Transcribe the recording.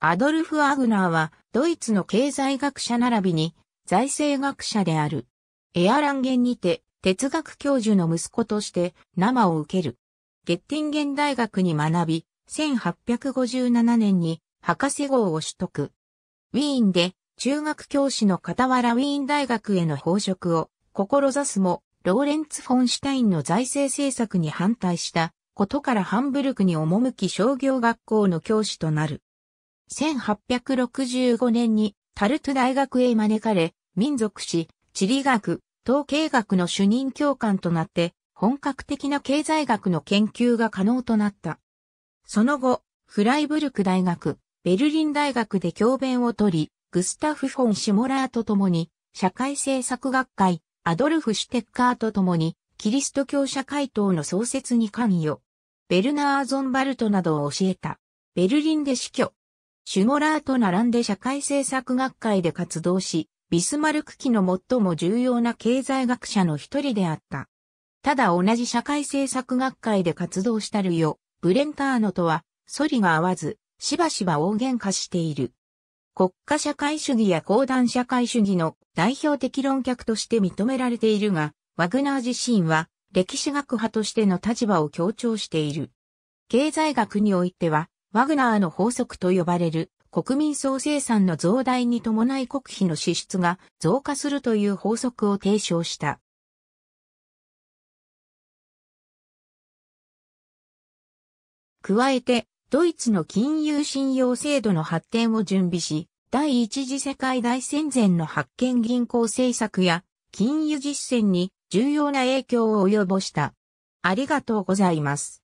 アドルフ・アグナーは、ドイツの経済学者並びに、財政学者である。エアランゲンにて、哲学教授の息子として、生を受ける。ゲッティンゲン大学に学び、1857年に、博士号を取得。ウィーンで、中学教師の傍らウィーン大学への報職を、志すも、ローレンツ・フォンシュタインの財政政策に反対したことからハンブルクに赴き商業学校の教師となる。1865年にタルト大学へ招かれ、民族史、地理学、統計学の主任教官となって、本格的な経済学の研究が可能となった。その後、フライブルク大学、ベルリン大学で教鞭を取り、グスタフ・フォン・シモラーと共に、社会政策学会、アドルフ・シュテッカーと共に、キリスト教社会党の創設に関与。ベルナー・ゾンバルトなどを教えた。ベルリンで死去。シュモラーと並んで社会政策学会で活動し、ビスマルク期の最も重要な経済学者の一人であった。ただ同じ社会政策学会で活動したるよ、ブレンターノとは、ソリが合わず、しばしば大喧嘩している。国家社会主義や公団社会主義の代表的論客として認められているが、ワグナー自身は歴史学派としての立場を強調している。経済学においては、ワグナーの法則と呼ばれる国民総生産の増大に伴い国費の支出が増加するという法則を提唱した。加えて、ドイツの金融信用制度の発展を準備し、第一次世界大戦前の発見銀行政策や金融実践に重要な影響を及ぼした。ありがとうございます。